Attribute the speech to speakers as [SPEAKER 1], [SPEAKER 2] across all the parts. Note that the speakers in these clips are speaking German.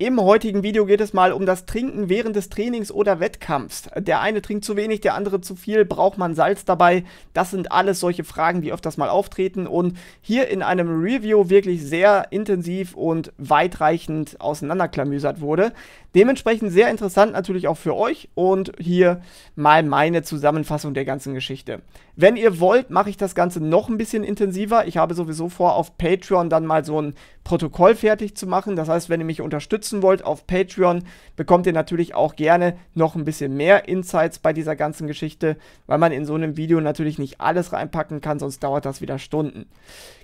[SPEAKER 1] Im heutigen Video geht es mal um das Trinken während des Trainings oder Wettkampfs. Der eine trinkt zu wenig, der andere zu viel, braucht man Salz dabei? Das sind alles solche Fragen, die öfters mal auftreten und hier in einem Review wirklich sehr intensiv und weitreichend auseinanderklamüsert wurde. Dementsprechend sehr interessant natürlich auch für euch und hier mal meine Zusammenfassung der ganzen Geschichte. Wenn ihr wollt, mache ich das Ganze noch ein bisschen intensiver. Ich habe sowieso vor, auf Patreon dann mal so ein Protokoll fertig zu machen. Das heißt, wenn ihr mich unterstützt, unterstützen wollt auf Patreon, bekommt ihr natürlich auch gerne noch ein bisschen mehr Insights bei dieser ganzen Geschichte, weil man in so einem Video natürlich nicht alles reinpacken kann, sonst dauert das wieder Stunden.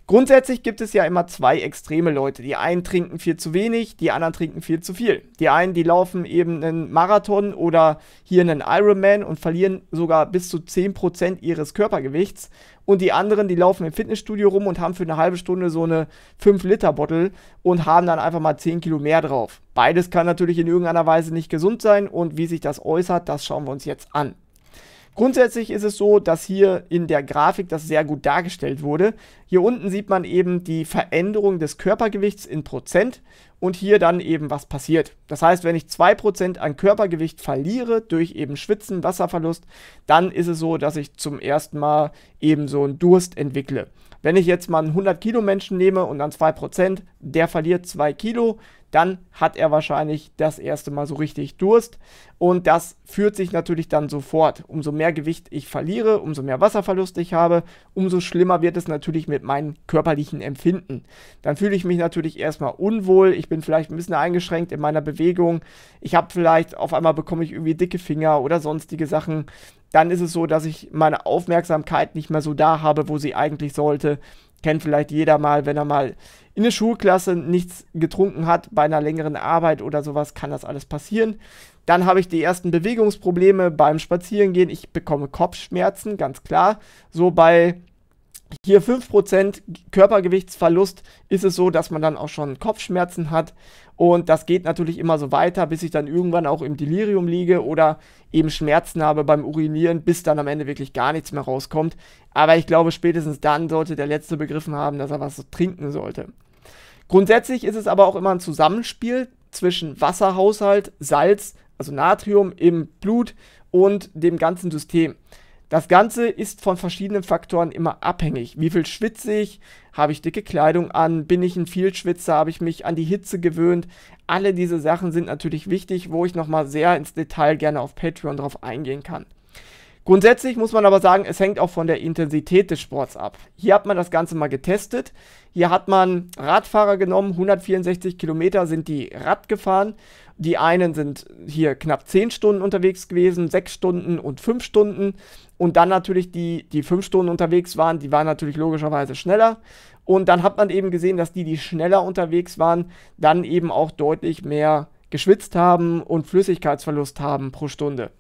[SPEAKER 1] Grundsätzlich gibt es ja immer zwei extreme Leute. Die einen trinken viel zu wenig, die anderen trinken viel zu viel. Die einen, die laufen eben einen Marathon oder hier einen Ironman und verlieren sogar bis zu 10% ihres Körpergewichts. Und die anderen, die laufen im Fitnessstudio rum und haben für eine halbe Stunde so eine 5-Liter-Bottle und haben dann einfach mal 10 Kilo mehr drauf. Beides kann natürlich in irgendeiner Weise nicht gesund sein und wie sich das äußert, das schauen wir uns jetzt an. Grundsätzlich ist es so, dass hier in der Grafik das sehr gut dargestellt wurde. Hier unten sieht man eben die Veränderung des Körpergewichts in Prozent und hier dann eben was passiert. Das heißt, wenn ich 2% an Körpergewicht verliere durch eben Schwitzen, Wasserverlust, dann ist es so, dass ich zum ersten Mal eben so einen Durst entwickle. Wenn ich jetzt mal einen 100 Kilo Menschen nehme und dann 2%, der verliert 2 Kilo, dann hat er wahrscheinlich das erste Mal so richtig Durst und das führt sich natürlich dann sofort. Umso mehr Gewicht ich verliere, umso mehr Wasserverlust ich habe, umso schlimmer wird es natürlich mit meinen körperlichen Empfinden. Dann fühle ich mich natürlich erstmal unwohl, ich bin vielleicht ein bisschen eingeschränkt in meiner Bewegung, ich habe vielleicht, auf einmal bekomme ich irgendwie dicke Finger oder sonstige Sachen, dann ist es so, dass ich meine Aufmerksamkeit nicht mehr so da habe, wo sie eigentlich sollte. Kennt vielleicht jeder mal, wenn er mal in der Schulklasse nichts getrunken hat, bei einer längeren Arbeit oder sowas, kann das alles passieren. Dann habe ich die ersten Bewegungsprobleme beim Spazierengehen. Ich bekomme Kopfschmerzen, ganz klar. So bei hier 5% Körpergewichtsverlust ist es so, dass man dann auch schon Kopfschmerzen hat. Und das geht natürlich immer so weiter, bis ich dann irgendwann auch im Delirium liege oder eben Schmerzen habe beim Urinieren, bis dann am Ende wirklich gar nichts mehr rauskommt. Aber ich glaube, spätestens dann sollte der Letzte begriffen haben, dass er was trinken sollte. Grundsätzlich ist es aber auch immer ein Zusammenspiel zwischen Wasserhaushalt, Salz, also Natrium im Blut und dem ganzen System. Das Ganze ist von verschiedenen Faktoren immer abhängig. Wie viel schwitze ich? Habe ich dicke Kleidung an? Bin ich ein Vielschwitzer? Habe ich mich an die Hitze gewöhnt? Alle diese Sachen sind natürlich wichtig, wo ich nochmal sehr ins Detail gerne auf Patreon drauf eingehen kann. Grundsätzlich muss man aber sagen, es hängt auch von der Intensität des Sports ab. Hier hat man das Ganze mal getestet. Hier hat man Radfahrer genommen, 164 Kilometer sind die Rad gefahren. Die einen sind hier knapp 10 Stunden unterwegs gewesen, 6 Stunden und 5 Stunden und dann natürlich die, die fünf Stunden unterwegs waren, die waren natürlich logischerweise schneller. Und dann hat man eben gesehen, dass die, die schneller unterwegs waren, dann eben auch deutlich mehr geschwitzt haben und Flüssigkeitsverlust haben pro Stunde.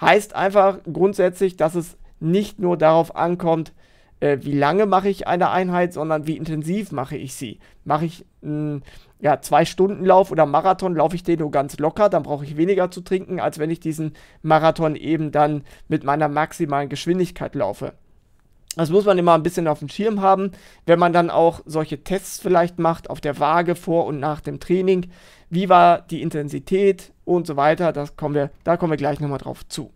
[SPEAKER 1] Heißt einfach grundsätzlich, dass es nicht nur darauf ankommt, äh, wie lange mache ich eine Einheit, sondern wie intensiv mache ich sie. Mache ich einen ja, Zwei-Stunden-Lauf oder Marathon, laufe ich den nur ganz locker, dann brauche ich weniger zu trinken, als wenn ich diesen Marathon eben dann mit meiner maximalen Geschwindigkeit laufe. Das muss man immer ein bisschen auf dem Schirm haben, wenn man dann auch solche Tests vielleicht macht auf der Waage vor und nach dem Training. Wie war die Intensität und so weiter? Das kommen wir, da kommen wir gleich nochmal drauf zu.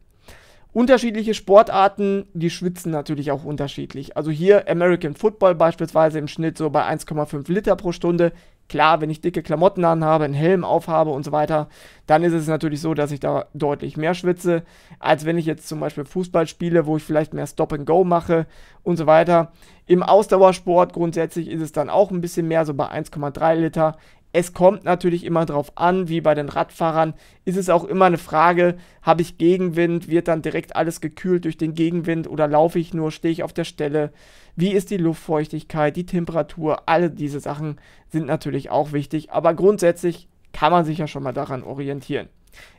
[SPEAKER 1] Unterschiedliche Sportarten, die schwitzen natürlich auch unterschiedlich. Also hier American Football beispielsweise im Schnitt so bei 1,5 Liter pro Stunde. Klar, wenn ich dicke Klamotten anhabe, einen Helm aufhabe und so weiter, dann ist es natürlich so, dass ich da deutlich mehr schwitze, als wenn ich jetzt zum Beispiel Fußball spiele, wo ich vielleicht mehr Stop and Go mache und so weiter. Im Ausdauersport grundsätzlich ist es dann auch ein bisschen mehr, so bei 1,3 Liter. Es kommt natürlich immer drauf an, wie bei den Radfahrern ist es auch immer eine Frage, habe ich Gegenwind, wird dann direkt alles gekühlt durch den Gegenwind oder laufe ich nur, stehe ich auf der Stelle, wie ist die Luftfeuchtigkeit, die Temperatur, alle diese Sachen sind natürlich auch wichtig, aber grundsätzlich kann man sich ja schon mal daran orientieren.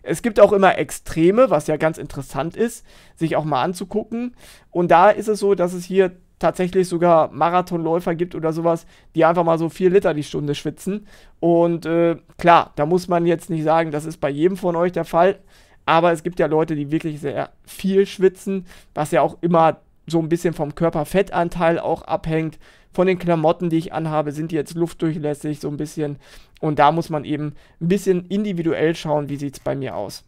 [SPEAKER 1] Es gibt auch immer Extreme, was ja ganz interessant ist, sich auch mal anzugucken. Und da ist es so, dass es hier tatsächlich sogar Marathonläufer gibt oder sowas, die einfach mal so 4 Liter die Stunde schwitzen. Und äh, klar, da muss man jetzt nicht sagen, das ist bei jedem von euch der Fall. Aber es gibt ja Leute, die wirklich sehr viel schwitzen, was ja auch immer so ein bisschen vom Körperfettanteil auch abhängt. Von den Klamotten, die ich anhabe, sind die jetzt luftdurchlässig so ein bisschen. Und da muss man eben ein bisschen individuell schauen, wie sieht es bei mir aus.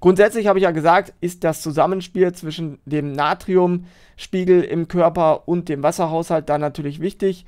[SPEAKER 1] Grundsätzlich habe ich ja gesagt, ist das Zusammenspiel zwischen dem Natriumspiegel im Körper und dem Wasserhaushalt da natürlich wichtig.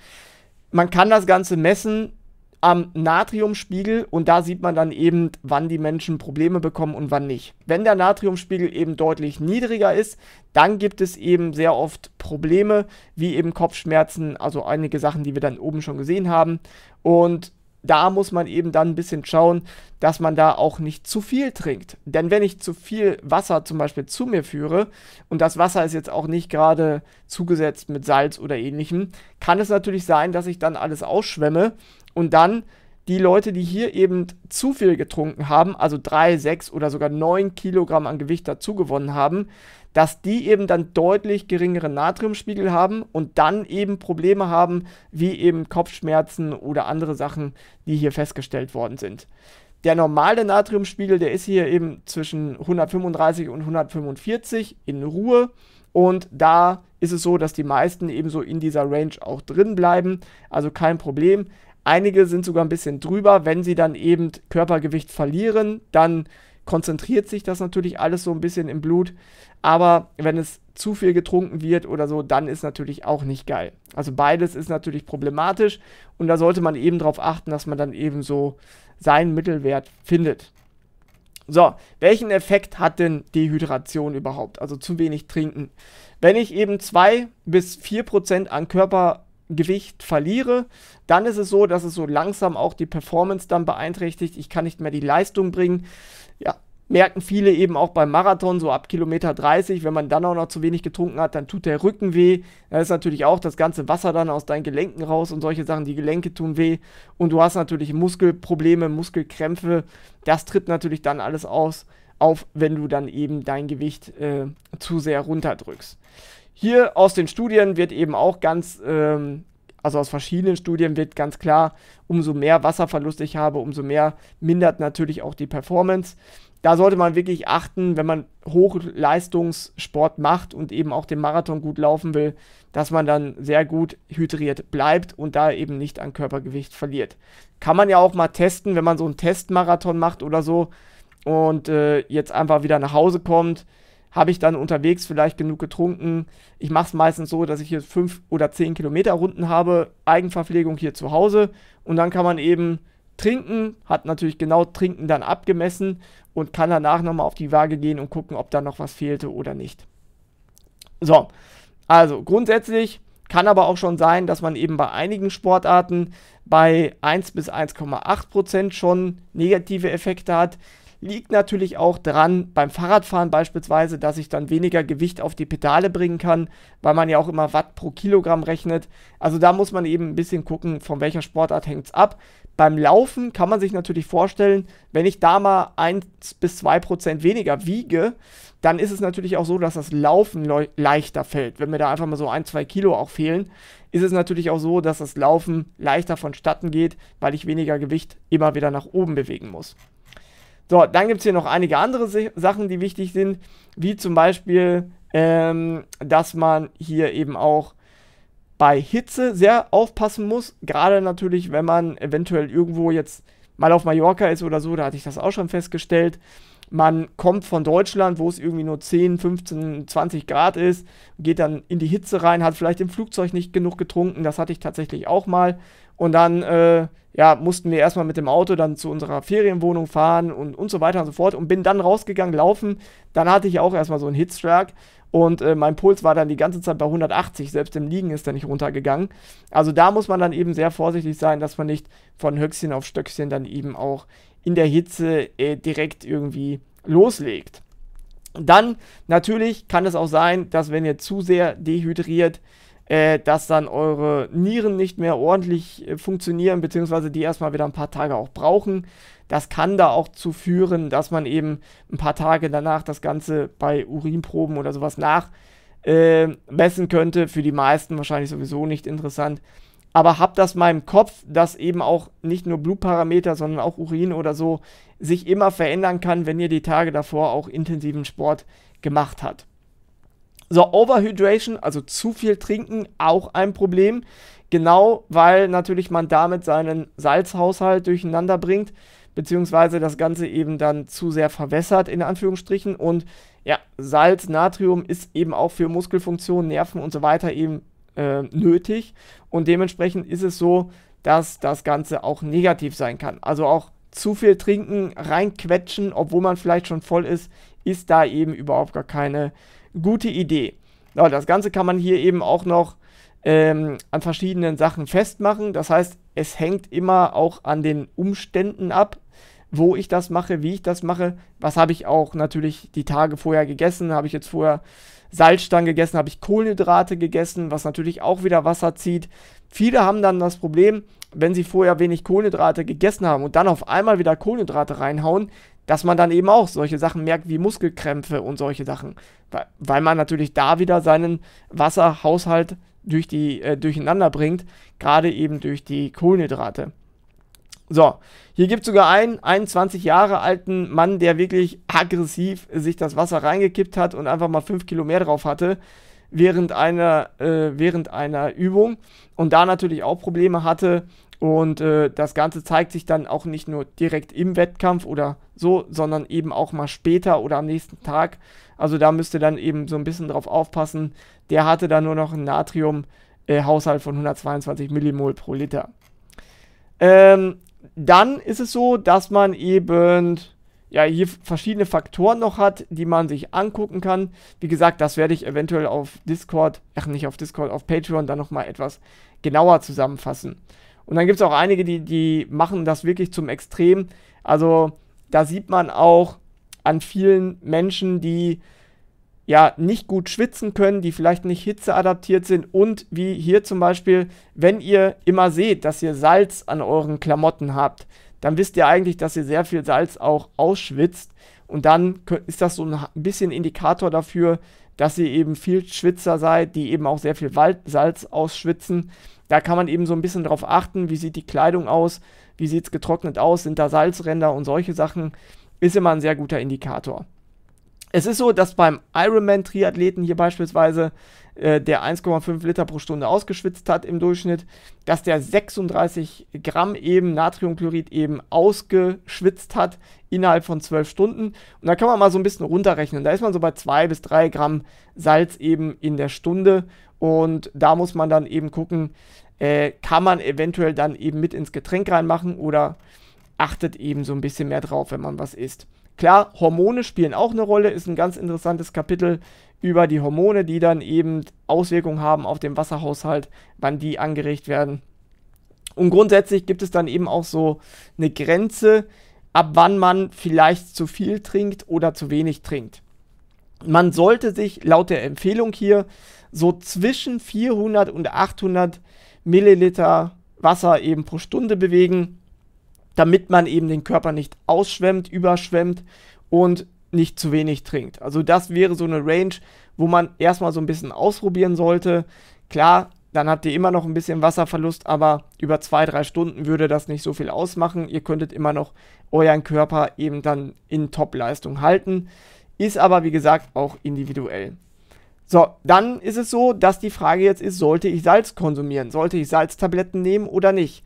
[SPEAKER 1] Man kann das Ganze messen am Natriumspiegel und da sieht man dann eben, wann die Menschen Probleme bekommen und wann nicht. Wenn der Natriumspiegel eben deutlich niedriger ist, dann gibt es eben sehr oft Probleme wie eben Kopfschmerzen, also einige Sachen, die wir dann oben schon gesehen haben. Und da muss man eben dann ein bisschen schauen, dass man da auch nicht zu viel trinkt. Denn wenn ich zu viel Wasser zum Beispiel zu mir führe und das Wasser ist jetzt auch nicht gerade zugesetzt mit Salz oder ähnlichem, kann es natürlich sein, dass ich dann alles ausschwemme und dann die Leute, die hier eben zu viel getrunken haben, also drei, sechs oder sogar neun Kilogramm an Gewicht dazugewonnen haben, dass die eben dann deutlich geringeren Natriumspiegel haben und dann eben Probleme haben, wie eben Kopfschmerzen oder andere Sachen, die hier festgestellt worden sind. Der normale Natriumspiegel, der ist hier eben zwischen 135 und 145 in Ruhe. Und da ist es so, dass die meisten eben so in dieser Range auch drin bleiben. Also kein Problem. Einige sind sogar ein bisschen drüber. Wenn sie dann eben Körpergewicht verlieren, dann konzentriert sich das natürlich alles so ein bisschen im Blut. Aber wenn es zu viel getrunken wird oder so, dann ist natürlich auch nicht geil. Also beides ist natürlich problematisch und da sollte man eben darauf achten, dass man dann eben so seinen Mittelwert findet. So, welchen Effekt hat denn Dehydration überhaupt? Also zu wenig trinken. Wenn ich eben 2 bis 4% Prozent an Körpergewicht verliere, dann ist es so, dass es so langsam auch die Performance dann beeinträchtigt. Ich kann nicht mehr die Leistung bringen ja, merken viele eben auch beim Marathon, so ab Kilometer 30, wenn man dann auch noch zu wenig getrunken hat, dann tut der Rücken weh. Da ist natürlich auch das ganze Wasser dann aus deinen Gelenken raus und solche Sachen. Die Gelenke tun weh und du hast natürlich Muskelprobleme, Muskelkrämpfe. Das tritt natürlich dann alles aus, auf, wenn du dann eben dein Gewicht äh, zu sehr runterdrückst. Hier aus den Studien wird eben auch ganz ähm, also aus verschiedenen Studien wird ganz klar, umso mehr Wasserverlust ich habe, umso mehr mindert natürlich auch die Performance. Da sollte man wirklich achten, wenn man Hochleistungssport macht und eben auch den Marathon gut laufen will, dass man dann sehr gut hydriert bleibt und da eben nicht an Körpergewicht verliert. Kann man ja auch mal testen, wenn man so einen Testmarathon macht oder so und äh, jetzt einfach wieder nach Hause kommt, habe ich dann unterwegs vielleicht genug getrunken. Ich mache es meistens so, dass ich hier fünf oder zehn Kilometer Runden habe, Eigenverpflegung hier zu Hause und dann kann man eben trinken, hat natürlich genau trinken dann abgemessen und kann danach nochmal auf die Waage gehen und gucken, ob da noch was fehlte oder nicht. So, also grundsätzlich kann aber auch schon sein, dass man eben bei einigen Sportarten bei 1 bis 1,8 Prozent schon negative Effekte hat. Liegt natürlich auch dran beim Fahrradfahren beispielsweise, dass ich dann weniger Gewicht auf die Pedale bringen kann, weil man ja auch immer Watt pro Kilogramm rechnet. Also da muss man eben ein bisschen gucken, von welcher Sportart hängt es ab. Beim Laufen kann man sich natürlich vorstellen, wenn ich da mal 1 bis 2 Prozent weniger wiege, dann ist es natürlich auch so, dass das Laufen le leichter fällt. Wenn mir da einfach mal so ein, zwei Kilo auch fehlen, ist es natürlich auch so, dass das Laufen leichter vonstatten geht, weil ich weniger Gewicht immer wieder nach oben bewegen muss. So, dann gibt es hier noch einige andere Sachen, die wichtig sind, wie zum Beispiel, ähm, dass man hier eben auch bei Hitze sehr aufpassen muss. Gerade natürlich, wenn man eventuell irgendwo jetzt mal auf Mallorca ist oder so, da hatte ich das auch schon festgestellt man kommt von Deutschland, wo es irgendwie nur 10, 15, 20 Grad ist, geht dann in die Hitze rein, hat vielleicht im Flugzeug nicht genug getrunken, das hatte ich tatsächlich auch mal. Und dann äh, ja, mussten wir erstmal mit dem Auto dann zu unserer Ferienwohnung fahren und, und so weiter und so fort und bin dann rausgegangen, laufen. Dann hatte ich auch erstmal so einen Hitstrag und äh, mein Puls war dann die ganze Zeit bei 180, selbst im Liegen ist er nicht runtergegangen. Also da muss man dann eben sehr vorsichtig sein, dass man nicht von Höchstchen auf Stöckchen dann eben auch in der Hitze äh, direkt irgendwie loslegt. Dann natürlich kann es auch sein, dass wenn ihr zu sehr dehydriert, äh, dass dann eure Nieren nicht mehr ordentlich äh, funktionieren, beziehungsweise die erstmal wieder ein paar Tage auch brauchen. Das kann da auch zu führen, dass man eben ein paar Tage danach das Ganze bei Urinproben oder sowas nachmessen äh, könnte. Für die meisten wahrscheinlich sowieso nicht interessant aber habt das mal im Kopf, dass eben auch nicht nur Blutparameter, sondern auch Urin oder so sich immer verändern kann, wenn ihr die Tage davor auch intensiven Sport gemacht habt. So, Overhydration, also zu viel trinken, auch ein Problem. Genau, weil natürlich man damit seinen Salzhaushalt durcheinander bringt, beziehungsweise das Ganze eben dann zu sehr verwässert, in Anführungsstrichen. Und ja, Salz, Natrium ist eben auch für Muskelfunktion, Nerven und so weiter eben äh, nötig. Und dementsprechend ist es so, dass das Ganze auch negativ sein kann. Also auch zu viel trinken, reinquetschen, obwohl man vielleicht schon voll ist, ist da eben überhaupt gar keine gute Idee. Ja, das Ganze kann man hier eben auch noch ähm, an verschiedenen Sachen festmachen. Das heißt, es hängt immer auch an den Umständen ab, wo ich das mache, wie ich das mache. Was habe ich auch natürlich die Tage vorher gegessen? Habe ich jetzt vorher Salzstangen gegessen, habe ich Kohlenhydrate gegessen, was natürlich auch wieder Wasser zieht. Viele haben dann das Problem, wenn sie vorher wenig Kohlenhydrate gegessen haben und dann auf einmal wieder Kohlenhydrate reinhauen, dass man dann eben auch solche Sachen merkt wie Muskelkrämpfe und solche Sachen, weil man natürlich da wieder seinen Wasserhaushalt durch die äh, durcheinander bringt, gerade eben durch die Kohlenhydrate. So, hier gibt es sogar einen 21 Jahre alten Mann, der wirklich aggressiv sich das Wasser reingekippt hat und einfach mal 5 Kilo mehr drauf hatte während einer, äh, während einer Übung und da natürlich auch Probleme hatte. Und äh, das Ganze zeigt sich dann auch nicht nur direkt im Wettkampf oder so, sondern eben auch mal später oder am nächsten Tag. Also da müsst ihr dann eben so ein bisschen drauf aufpassen. Der hatte da nur noch einen Natriumhaushalt äh, von 122 Millimol pro Liter. Ähm, dann ist es so, dass man eben ja, hier verschiedene Faktoren noch hat, die man sich angucken kann. Wie gesagt, das werde ich eventuell auf Discord, ach nicht auf Discord, auf Patreon dann nochmal etwas genauer zusammenfassen. Und dann gibt es auch einige, die, die machen das wirklich zum Extrem. Also da sieht man auch an vielen Menschen, die ja nicht gut schwitzen können, die vielleicht nicht hitzeadaptiert sind und wie hier zum Beispiel, wenn ihr immer seht, dass ihr Salz an euren Klamotten habt, dann wisst ihr eigentlich, dass ihr sehr viel Salz auch ausschwitzt und dann ist das so ein bisschen Indikator dafür, dass ihr eben viel Schwitzer seid, die eben auch sehr viel Salz ausschwitzen. Da kann man eben so ein bisschen darauf achten, wie sieht die Kleidung aus, wie sieht es getrocknet aus, sind da Salzränder und solche Sachen, ist immer ein sehr guter Indikator es ist so, dass beim Ironman-Triathleten hier beispielsweise, äh, der 1,5 Liter pro Stunde ausgeschwitzt hat im Durchschnitt, dass der 36 Gramm eben Natriumchlorid eben ausgeschwitzt hat innerhalb von 12 Stunden. Und da kann man mal so ein bisschen runterrechnen. Da ist man so bei 2 bis 3 Gramm Salz eben in der Stunde. Und da muss man dann eben gucken, äh, kann man eventuell dann eben mit ins Getränk reinmachen oder achtet eben so ein bisschen mehr drauf, wenn man was isst. Klar, Hormone spielen auch eine Rolle, ist ein ganz interessantes Kapitel über die Hormone, die dann eben Auswirkungen haben auf den Wasserhaushalt, wann die angeregt werden. Und grundsätzlich gibt es dann eben auch so eine Grenze, ab wann man vielleicht zu viel trinkt oder zu wenig trinkt. Man sollte sich laut der Empfehlung hier so zwischen 400 und 800 Milliliter Wasser eben pro Stunde bewegen damit man eben den Körper nicht ausschwemmt, überschwemmt und nicht zu wenig trinkt. Also das wäre so eine Range, wo man erstmal so ein bisschen ausprobieren sollte. Klar, dann habt ihr immer noch ein bisschen Wasserverlust, aber über zwei, drei Stunden würde das nicht so viel ausmachen. Ihr könntet immer noch euren Körper eben dann in Top-Leistung halten. Ist aber, wie gesagt, auch individuell. So, dann ist es so, dass die Frage jetzt ist, sollte ich Salz konsumieren? Sollte ich Salztabletten nehmen oder nicht?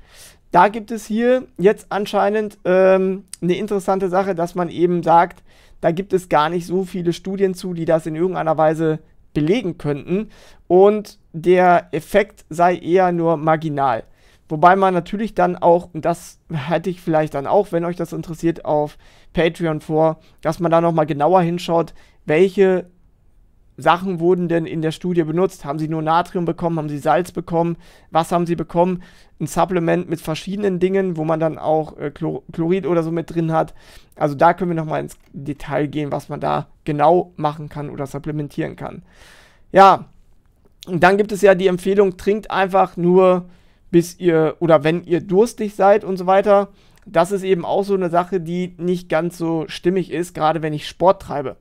[SPEAKER 1] Da gibt es hier jetzt anscheinend ähm, eine interessante Sache, dass man eben sagt, da gibt es gar nicht so viele Studien zu, die das in irgendeiner Weise belegen könnten. Und der Effekt sei eher nur marginal. Wobei man natürlich dann auch, und das hätte ich vielleicht dann auch, wenn euch das interessiert, auf Patreon vor, dass man da nochmal genauer hinschaut, welche Sachen wurden denn in der Studie benutzt? Haben sie nur Natrium bekommen? Haben sie Salz bekommen? Was haben sie bekommen? Ein Supplement mit verschiedenen Dingen, wo man dann auch äh, Chlor Chlorid oder so mit drin hat. Also da können wir nochmal ins Detail gehen, was man da genau machen kann oder supplementieren kann. Ja, und dann gibt es ja die Empfehlung, trinkt einfach nur bis ihr oder wenn ihr durstig seid und so weiter. Das ist eben auch so eine Sache, die nicht ganz so stimmig ist, gerade wenn ich Sport treibe.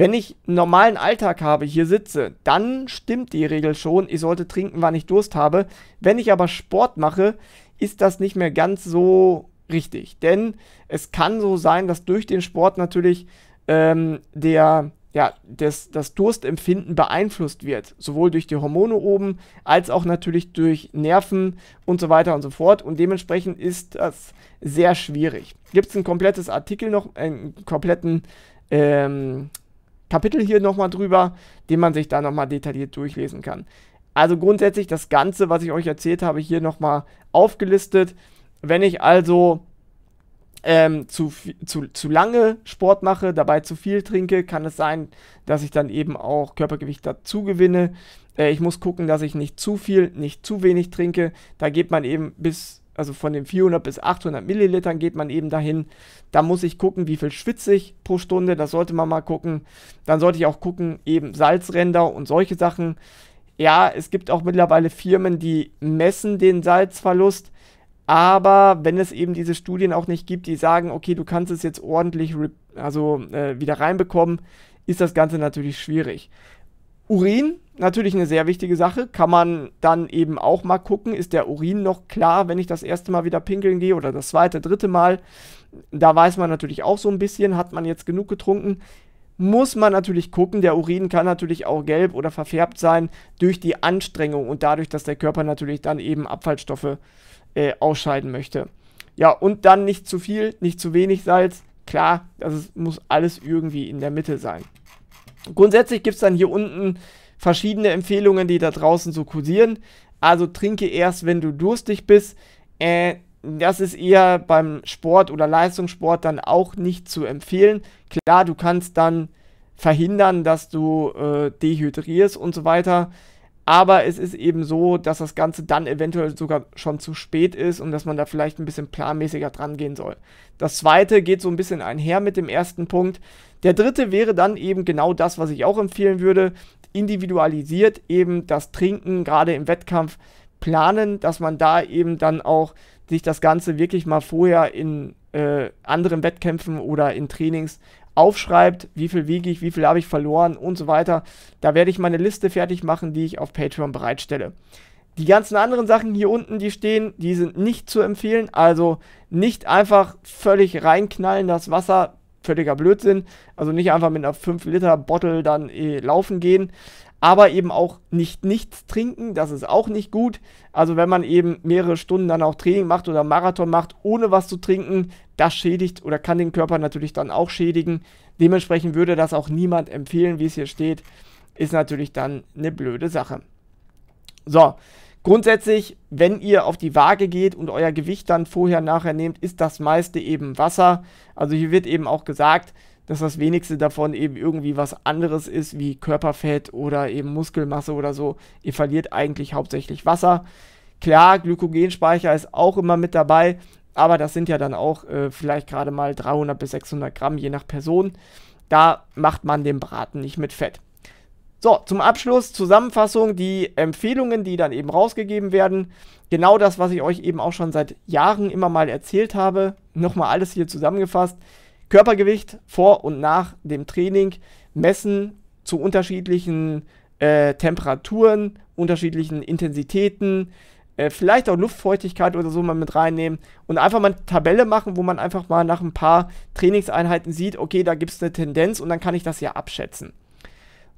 [SPEAKER 1] Wenn ich einen normalen Alltag habe, hier sitze, dann stimmt die Regel schon, ich sollte trinken, wann ich Durst habe. Wenn ich aber Sport mache, ist das nicht mehr ganz so richtig. Denn es kann so sein, dass durch den Sport natürlich ähm, der, ja, das, das Durstempfinden beeinflusst wird. Sowohl durch die Hormone oben als auch natürlich durch Nerven und so weiter und so fort. Und dementsprechend ist das sehr schwierig. Gibt es ein komplettes Artikel noch, einen kompletten ähm, Kapitel hier nochmal drüber, den man sich da nochmal detailliert durchlesen kann. Also grundsätzlich das Ganze, was ich euch erzählt habe, hier nochmal aufgelistet. Wenn ich also ähm, zu, zu, zu lange Sport mache, dabei zu viel trinke, kann es sein, dass ich dann eben auch Körpergewicht dazu gewinne. Äh, ich muss gucken, dass ich nicht zu viel, nicht zu wenig trinke. Da geht man eben bis also von den 400 bis 800 Millilitern geht man eben dahin. Da muss ich gucken, wie viel schwitze ich pro Stunde, das sollte man mal gucken. Dann sollte ich auch gucken, eben Salzränder und solche Sachen. Ja, es gibt auch mittlerweile Firmen, die messen den Salzverlust. Aber wenn es eben diese Studien auch nicht gibt, die sagen, okay, du kannst es jetzt ordentlich also, äh, wieder reinbekommen, ist das Ganze natürlich schwierig. Urin natürlich eine sehr wichtige Sache. Kann man dann eben auch mal gucken, ist der Urin noch klar, wenn ich das erste Mal wieder pinkeln gehe oder das zweite, dritte Mal. Da weiß man natürlich auch so ein bisschen, hat man jetzt genug getrunken. Muss man natürlich gucken, der Urin kann natürlich auch gelb oder verfärbt sein durch die Anstrengung und dadurch, dass der Körper natürlich dann eben Abfallstoffe äh, ausscheiden möchte. Ja, und dann nicht zu viel, nicht zu wenig Salz. Klar, das muss alles irgendwie in der Mitte sein. Grundsätzlich gibt es dann hier unten verschiedene Empfehlungen, die da draußen so kursieren. Also trinke erst, wenn du durstig bist. Äh, das ist eher beim Sport oder Leistungssport dann auch nicht zu empfehlen. Klar, du kannst dann verhindern, dass du äh, dehydrierst und so weiter. Aber es ist eben so, dass das Ganze dann eventuell sogar schon zu spät ist und dass man da vielleicht ein bisschen planmäßiger dran gehen soll. Das zweite geht so ein bisschen einher mit dem ersten Punkt. Der dritte wäre dann eben genau das, was ich auch empfehlen würde individualisiert eben das Trinken gerade im Wettkampf planen, dass man da eben dann auch sich das Ganze wirklich mal vorher in äh, anderen Wettkämpfen oder in Trainings aufschreibt, wie viel wiege ich, wie viel habe ich verloren und so weiter. Da werde ich meine Liste fertig machen, die ich auf Patreon bereitstelle. Die ganzen anderen Sachen hier unten, die stehen, die sind nicht zu empfehlen. Also nicht einfach völlig reinknallen das Wasser völliger Blödsinn. Also nicht einfach mit einer 5-Liter-Bottle dann eh laufen gehen. Aber eben auch nicht nichts trinken, das ist auch nicht gut. Also wenn man eben mehrere Stunden dann auch Training macht oder Marathon macht, ohne was zu trinken, das schädigt oder kann den Körper natürlich dann auch schädigen. Dementsprechend würde das auch niemand empfehlen, wie es hier steht. Ist natürlich dann eine blöde Sache. So, Grundsätzlich, wenn ihr auf die Waage geht und euer Gewicht dann vorher, nachher nehmt, ist das meiste eben Wasser. Also hier wird eben auch gesagt, dass das wenigste davon eben irgendwie was anderes ist wie Körperfett oder eben Muskelmasse oder so. Ihr verliert eigentlich hauptsächlich Wasser. Klar, Glykogenspeicher ist auch immer mit dabei, aber das sind ja dann auch äh, vielleicht gerade mal 300 bis 600 Gramm je nach Person. Da macht man den Braten nicht mit Fett. So, zum Abschluss Zusammenfassung, die Empfehlungen, die dann eben rausgegeben werden. Genau das, was ich euch eben auch schon seit Jahren immer mal erzählt habe. Nochmal alles hier zusammengefasst. Körpergewicht vor und nach dem Training messen zu unterschiedlichen äh, Temperaturen, unterschiedlichen Intensitäten, äh, vielleicht auch Luftfeuchtigkeit oder so mal mit reinnehmen und einfach mal eine Tabelle machen, wo man einfach mal nach ein paar Trainingseinheiten sieht, okay, da gibt es eine Tendenz und dann kann ich das ja abschätzen.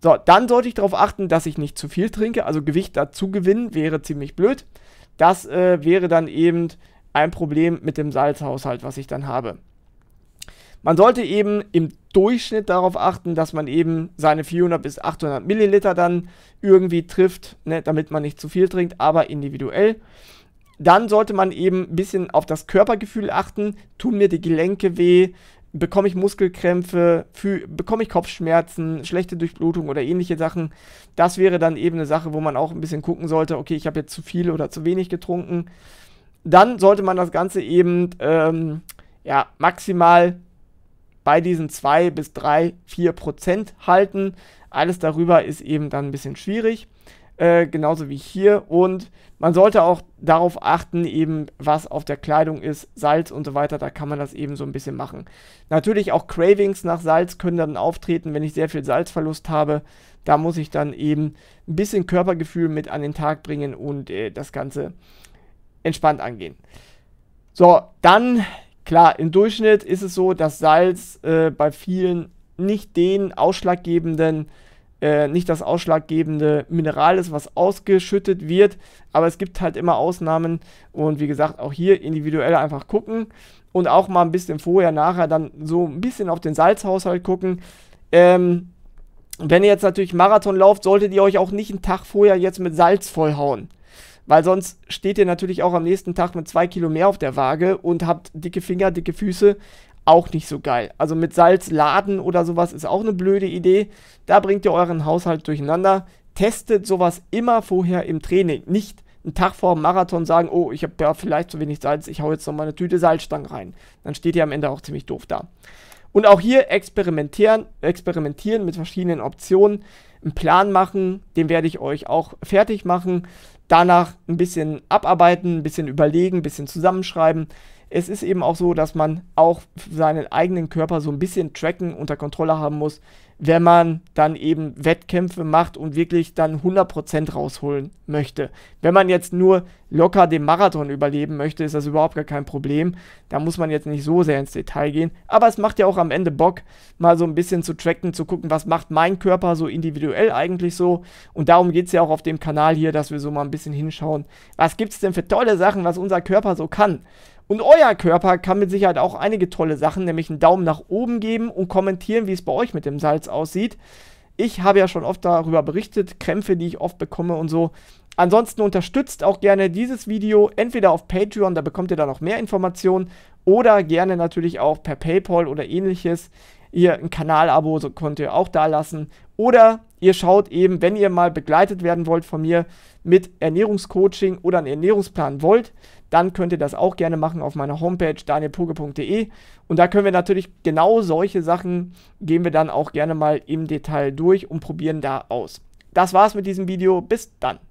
[SPEAKER 1] So, dann sollte ich darauf achten, dass ich nicht zu viel trinke. Also Gewicht dazu gewinnen wäre ziemlich blöd. Das äh, wäre dann eben ein Problem mit dem Salzhaushalt, was ich dann habe. Man sollte eben im Durchschnitt darauf achten, dass man eben seine 400 bis 800 Milliliter dann irgendwie trifft, ne, damit man nicht zu viel trinkt, aber individuell. Dann sollte man eben ein bisschen auf das Körpergefühl achten. Tun mir die Gelenke weh? bekomme ich Muskelkrämpfe, für, bekomme ich Kopfschmerzen, schlechte Durchblutung oder ähnliche Sachen. Das wäre dann eben eine Sache, wo man auch ein bisschen gucken sollte, okay, ich habe jetzt zu viel oder zu wenig getrunken. Dann sollte man das Ganze eben ähm, ja, maximal bei diesen 2 bis 3, 4 Prozent halten. Alles darüber ist eben dann ein bisschen schwierig. Äh, genauso wie hier. Und man sollte auch darauf achten, eben was auf der Kleidung ist, Salz und so weiter, da kann man das eben so ein bisschen machen. Natürlich auch Cravings nach Salz können dann auftreten, wenn ich sehr viel Salzverlust habe. Da muss ich dann eben ein bisschen Körpergefühl mit an den Tag bringen und äh, das Ganze entspannt angehen. So, dann, klar, im Durchschnitt ist es so, dass Salz äh, bei vielen nicht den ausschlaggebenden äh, nicht das ausschlaggebende Mineral ist, was ausgeschüttet wird. Aber es gibt halt immer Ausnahmen und wie gesagt, auch hier individuell einfach gucken und auch mal ein bisschen vorher, nachher dann so ein bisschen auf den Salzhaushalt gucken. Ähm, wenn ihr jetzt natürlich Marathon lauft, solltet ihr euch auch nicht einen Tag vorher jetzt mit Salz vollhauen. Weil sonst steht ihr natürlich auch am nächsten Tag mit zwei Kilo mehr auf der Waage und habt dicke Finger, dicke Füße auch nicht so geil. Also mit Salz laden oder sowas ist auch eine blöde Idee. Da bringt ihr euren Haushalt durcheinander. Testet sowas immer vorher im Training. Nicht einen Tag vor dem Marathon sagen, oh, ich habe ja vielleicht zu wenig Salz, ich hau jetzt noch mal eine Tüte Salzstangen rein. Dann steht ihr am Ende auch ziemlich doof da. Und auch hier experimentieren, experimentieren mit verschiedenen Optionen, einen Plan machen, den werde ich euch auch fertig machen, danach ein bisschen abarbeiten, ein bisschen überlegen, ein bisschen zusammenschreiben, es ist eben auch so, dass man auch seinen eigenen Körper so ein bisschen tracken unter Kontrolle haben muss, wenn man dann eben Wettkämpfe macht und wirklich dann 100% rausholen möchte. Wenn man jetzt nur locker den Marathon überleben möchte, ist das überhaupt gar kein Problem. Da muss man jetzt nicht so sehr ins Detail gehen. Aber es macht ja auch am Ende Bock, mal so ein bisschen zu tracken, zu gucken, was macht mein Körper so individuell eigentlich so. Und darum geht es ja auch auf dem Kanal hier, dass wir so mal ein bisschen hinschauen, was gibt es denn für tolle Sachen, was unser Körper so kann. Und euer Körper kann mit Sicherheit auch einige tolle Sachen, nämlich einen Daumen nach oben geben und kommentieren, wie es bei euch mit dem Salz aussieht. Ich habe ja schon oft darüber berichtet, Krämpfe, die ich oft bekomme und so. Ansonsten unterstützt auch gerne dieses Video entweder auf Patreon, da bekommt ihr dann noch mehr Informationen, oder gerne natürlich auch per PayPal oder ähnliches. Ihr ein Kanalabo so könnt ihr auch da lassen. Oder ihr schaut eben, wenn ihr mal begleitet werden wollt von mir mit Ernährungscoaching oder einen Ernährungsplan wollt, dann könnt ihr das auch gerne machen auf meiner Homepage danielpoge.de. Und da können wir natürlich genau solche Sachen, gehen wir dann auch gerne mal im Detail durch und probieren da aus. Das war's mit diesem Video. Bis dann.